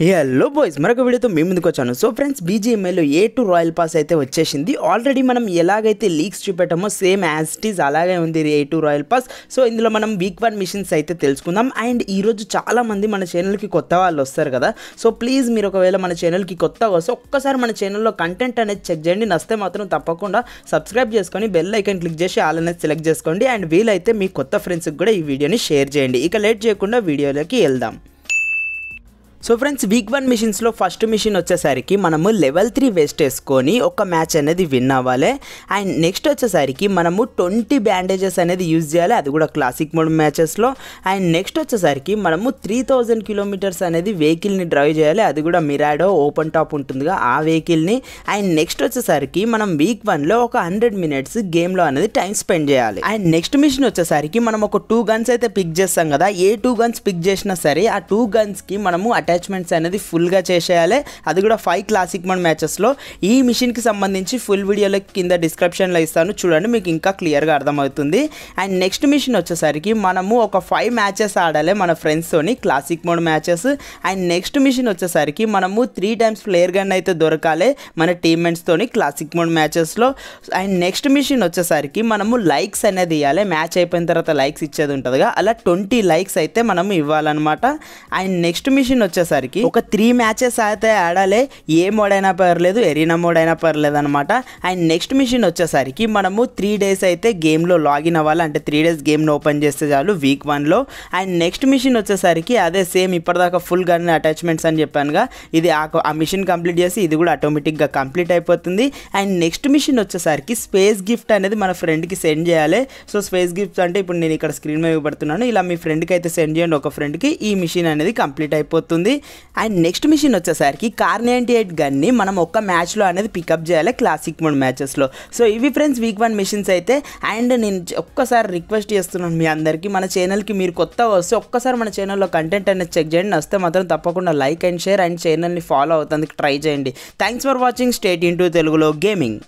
hello boys మరొక వీడియోతో మీ ముందుకు వచ్చాను సో ఫ్రెండ్స్ బీజీఎంఐలో ఏ టు రాయల్ పాస్ అయితే వచ్చేసింది ఆల్రెడీ మనం ఎలాగైతే లీక్స్ చూపెట్టామో సేమ్ యాజ్ ఇట్ అలాగే ఉంది A two royal pass so ఇందులో మనం వీక్ వన్ మిషన్స్ అయితే తెలుసుకుందాం అండ్ ఈరోజు చాలామంది మన ఛానల్కి కొత్త వాళ్ళు వస్తారు కదా సో ప్లీజ్ మీరు ఒకవేళ మన ఛానల్కి కొత్త వస్తే ఒక్కసారి మన ఛానల్లో కంటెంట్ అనేది చెక్ చేయండి నస్తే మాత్రం తప్పకుండా సబ్స్క్రైబ్ చేసుకొని బెల్ ఐకన్ క్లిక్ చేసి ఆల్ అనేది సెలెక్ట్ చేసుకోండి అండ్ వీలైతే మీ కొత్త ఫ్రెండ్స్కి కూడా ఈ వీడియోని షేర్ చేయండి ఇక లేట్ చేయకుండా వీడియోలోకి వెళ్దాం సో ఫ్రెండ్స్ వీక్ వన్ మిషన్స్లో ఫస్ట్ మిషన్ వచ్చేసరికి మనము లెవెల్ త్రీ వేస్ట్ వేసుకొని ఒక మ్యాచ్ అనేది విన్ అవ్వాలి అండ్ నెక్స్ట్ వచ్చేసరికి మనము ట్వంటీ బ్యాండేజెస్ అనేది యూజ్ చేయాలి అది కూడా క్లాసిక్ మోడ్ మ్యాచెస్లో అండ్ నెక్స్ట్ వచ్చేసరికి మనము త్రీ థౌజండ్ కిలోమీటర్స్ అనేది వెహికల్ని డ్రైవ్ చేయాలి అది కూడా మిరాడో ఓపెన్ టాప్ ఉంటుందిగా ఆ వెహికల్ని అండ్ నెక్స్ట్ వచ్చేసరికి మనం వీక్ వన్లో ఒక హండ్రెడ్ మినిట్స్ గేమ్లో అనేది టైం స్పెండ్ చేయాలి అండ్ నెక్స్ట్ మిషన్ వచ్చేసరికి మనం ఒక టూ గన్స్ అయితే పిక్ చేస్తాం కదా ఏ టూ గన్స్ పిక్ చేసినా సరే ఆ టూ గన్స్కి మనము అటాచ్ అటాచ్మెంట్స్ అనేది ఫుల్గా చేసేయాలి అది కూడా ఫైవ్ క్లాసిక్ మన్ మ్యాచెస్లో ఈ మిషన్కి సంబంధించి ఫుల్ వీడియోలో కింద డిస్క్రిప్షన్లో ఇస్తాను చూడండి మీకు ఇంకా క్లియర్గా అర్థమవుతుంది అండ్ నెక్స్ట్ మిషన్ వచ్చేసరికి మనము ఒక ఫైవ్ మ్యాచెస్ ఆడాలి మన ఫ్రెండ్స్తోని classic mode matches and next mission వచ్చేసరికి మనము త్రీ టైమ్స్ ప్లేయర్ గన్ అయితే దొరకాలి మన టీమ్మెంట్స్తోని క్లాసిక్ మోడ్ మ్యాచెస్లో అండ్ నెక్స్ట్ మిషన్ వచ్చేసరికి మనము లైక్స్ అనేది ఇవ్వాలి మ్యాచ్ అయిపోయిన తర్వాత లైక్స్ ఇచ్చేది ఉంటుందిగా అలా ట్వంటీ లైక్స్ అయితే మనం ఇవ్వాలన్నమాట అండ్ నెక్స్ట్ మిషన్ వచ్చి వచ్చేసరికి ఒక త్రీ మ్యాచెస్ అయితే ఆడాలి ఏ మోడ్ అయినా పర్లేదు ఎరీనా మోడ్ అయినా పర్లేదు అనమాట అండ్ నెక్స్ట్ మిషన్ వచ్చేసరికి మనము త్రీ డేస్ అయితే గేమ్లో లాగిన్ అవ్వాలి అంటే త్రీ డేస్ గేమ్ను ఓపెన్ చేస్తే చాలు వీక్ వన్లో అండ్ నెక్స్ట్ మిషన్ వచ్చేసరికి అదే సేమ్ ఇప్పటిదాకా ఫుల్ గన్ అటాచ్మెంట్స్ అని చెప్పానుగా ఇది ఆ మిషన్ కంప్లీట్ చేసి ఇది కూడా ఆటోమేటిక్గా కంప్లీట్ అయిపోతుంది అండ్ నెక్స్ట్ మిషన్ వచ్చేసరికి స్పేస్ గిఫ్ట్ అనేది మన ఫ్రెండ్కి సెండ్ చేయాలి సో స్పేస్ గిఫ్ట్ అంటే ఇప్పుడు నేను ఇక్కడ స్క్రీన్ మీద ఇవ్వబడుతున్నాను ఇలా మీ ఫ్రెండ్కి అయితే సెండ్ చేయండి ఒక ఫ్రెండ్కి ఈ మిషన్ అనేది కంప్లీట్ అయిపోతుంది ఉంటుంది అండ్ నెక్స్ట్ మిషన్ వచ్చేసరికి కార్ నైంటీ ఎయిట్ గన్ని మనం ఒక్క మ్యాచ్లో అనేది పికప్ చేయాలి క్లాసిక్ మూడు మ్యాచెస్లో సో ఇవి ఫ్రెండ్స్ వీక్ వన్ మిషన్స్ అయితే అండ్ నేను ఒక్కసారి రిక్వెస్ట్ చేస్తున్నాను మీ అందరికీ మన ఛానల్కి మీరు కొత్త వస్తే ఒక్కసారి మన ఛానల్లో కంటెంట్ అనేది చెక్ చేయండి వస్తే మాత్రం తప్పకుండా లైక్ అండ్ షేర్ అండ్ ఛానల్ని ఫాలో అవుతుంది ట్రై చేయండి thanks for watching state into తెలుగులో గేమింగ్